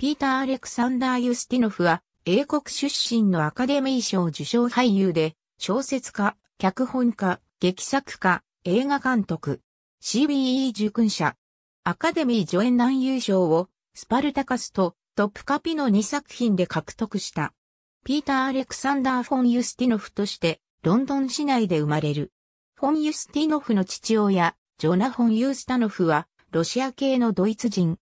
ピーター・アレクサンダー・ユスティノフは、英国出身のアカデミー賞受賞俳優で、小説家、脚本家、劇作家、映画監督、CBE 受勲者、アカデミー助演男優賞を、スパルタカスとトップカピの2作品で獲得した。ピーター・アレクサンダー・フォン・ユスティノフとして、ロンドン市内で生まれる。フォン・ユスティノフの父親、ジョナ・フォン・ユースタノフは、ロシア系のドイツ人、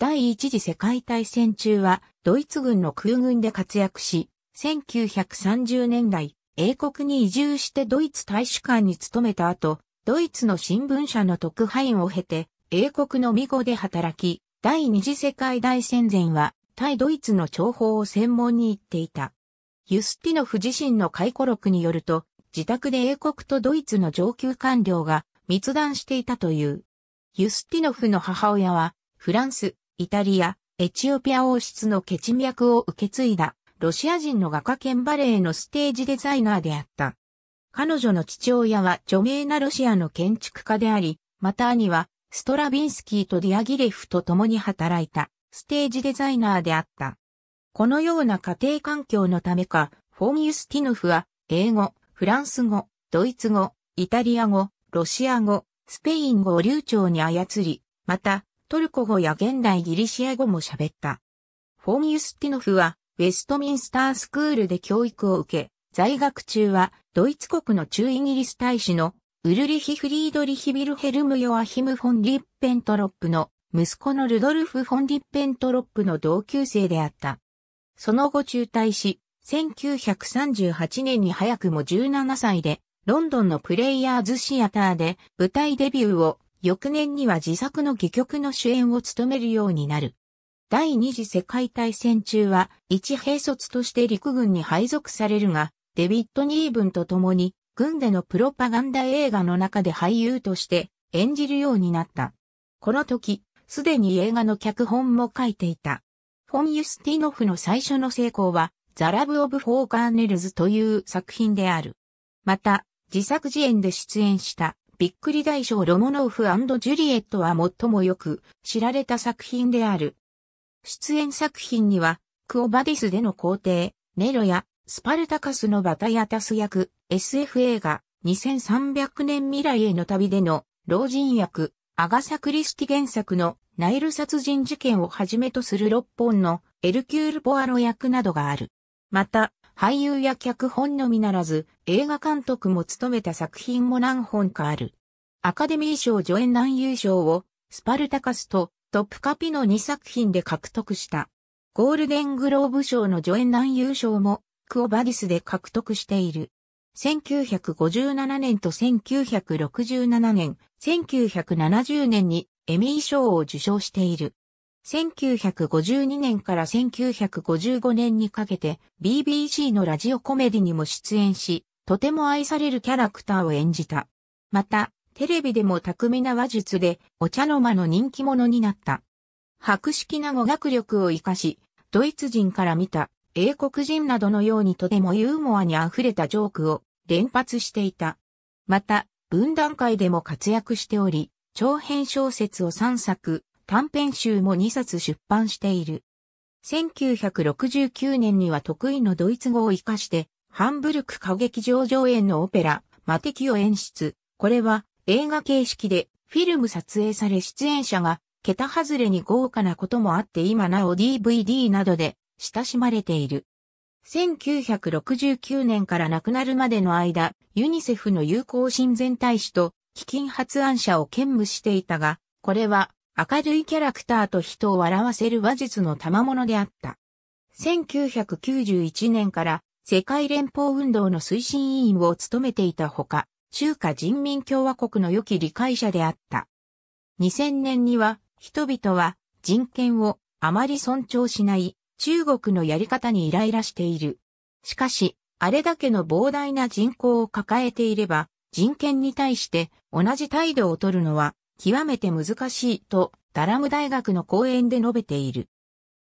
第一次世界大戦中はドイツ軍の空軍で活躍し、1930年代、英国に移住してドイツ大使館に勤めた後、ドイツの新聞社の特派員を経て、英国のミゴで働き、第二次世界大戦前は、対ドイツの諜報を専門に行っていた。ユスティノフ自身の回顧録によると、自宅で英国とドイツの上級官僚が密談していたという。ユスティノフの母親は、フランス、イタリア、エチオピア王室の血脈を受け継いだ、ロシア人の画家兼バレエのステージデザイナーであった。彼女の父親は著名なロシアの建築家であり、また兄は、ストラビンスキーとディアギレフと共に働いた、ステージデザイナーであった。このような家庭環境のためか、フォン・ユスティノフは、英語、フランス語、ドイツ語、イタリア語、ロシア語、スペイン語を流暢に操り、また、トルコ語や現代ギリシア語も喋った。フォン・ユスティノフは、ウェストミンスタースクールで教育を受け、在学中は、ドイツ国の中イギリス大使の、ウルリヒ・フリードリヒ・ビルヘルム・ヨアヒム・フォン・リッペントロップの、息子のルドルフ・フォン・リッペントロップの同級生であった。その後中退し、1938年に早くも17歳で、ロンドンのプレイヤーズシアターで舞台デビューを翌年には自作の戯曲の主演を務めるようになる。第二次世界大戦中は一兵卒として陸軍に配属されるが、デビッド・ニーブンと共に軍でのプロパガンダ映画の中で俳優として演じるようになった。この時、すでに映画の脚本も書いていた。フォン・ユスティノフの最初の成功は、ザ・ラブ・オブ・フォー・カーネルズという作品である。また、自作自演で出演したびっくり大賞ロモノーフジュリエットは最もよく知られた作品である。出演作品には、クオバディスでの皇帝、ネロや、スパルタカスのバタヤタス役、SF 映画、2300年未来への旅での、老人役、アガサ・クリスティ原作の、ナイル殺人事件をはじめとする6本の、エルキュール・ポアロ役などがある。また、俳優や脚本のみならず、映画監督も務めた作品も何本かある。アカデミー賞助演男優賞を、スパルタカスとトップカピの2作品で獲得した。ゴールデングローブ賞の助演男優賞も、クオバディスで獲得している。1957年と1967年、1970年にエミー賞を受賞している。1952年から1955年にかけて BBC のラジオコメディにも出演し、とても愛されるキャラクターを演じた。また、テレビでも巧みな話術でお茶の間の人気者になった。博識な語学力を活かし、ドイツ人から見た英国人などのようにとてもユーモアに溢れたジョークを連発していた。また、文段階でも活躍しており、長編小説を3作、短編集も2冊出版している。1969年には得意のドイツ語を活かして、ハンブルク歌劇場上演のオペラ、マテキを演出。これは映画形式でフィルム撮影され出演者が桁外れに豪華なこともあって今なお DVD などで親しまれている。1969年から亡くなるまでの間、ユニセフの友好親善大使と基金発案者を兼務していたが、これは明るいキャラクターと人を笑わせる話術の賜物であった。1991年から世界連邦運動の推進委員を務めていたほか、中華人民共和国の良き理解者であった。2000年には人々は人権をあまり尊重しない中国のやり方にイライラしている。しかし、あれだけの膨大な人口を抱えていれば人権に対して同じ態度をとるのは極めて難しいとダラム大学の講演で述べている。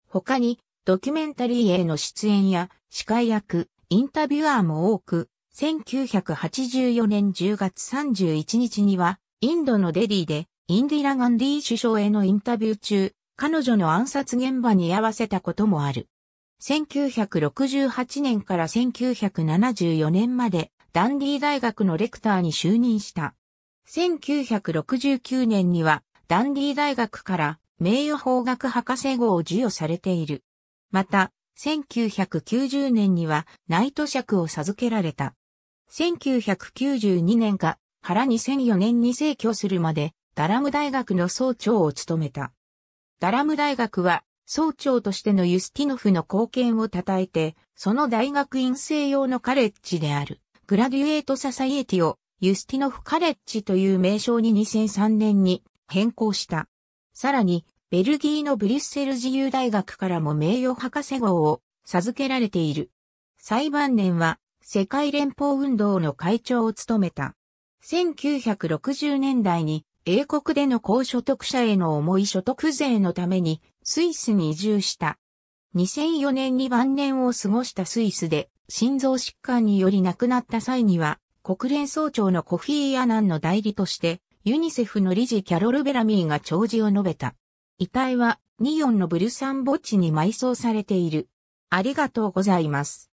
他にドキュメンタリーへの出演や司会役、インタビュアーも多く、1984年10月31日にはインドのデリーでインディラ・ガンディ首相へのインタビュー中、彼女の暗殺現場に居合わせたこともある。1968年から1974年までダンディー大学のレクターに就任した。1969年にはダンディ大学から名誉法学博士号を授与されている。また、1990年にはナイト尺を授けられた。1992年か、原2004年に逝去するまで、ダラム大学の総長を務めた。ダラム大学は、総長としてのユスティノフの貢献を称えて、その大学院生用のカレッジである、グラデュエートササイエティをユスティノフ・カレッジという名称に2003年に変更した。さらに、ベルギーのブリュッセル自由大学からも名誉博士号を授けられている。裁判年は世界連邦運動の会長を務めた。1960年代に英国での高所得者への重い所得税のためにスイスに移住した。2004年に晩年を過ごしたスイスで心臓疾患により亡くなった際には国連総長のコフィー・アナンの代理として、ユニセフの理事キャロル・ベラミーが弔辞を述べた。遺体はニヨンのブルサン墓地に埋葬されている。ありがとうございます。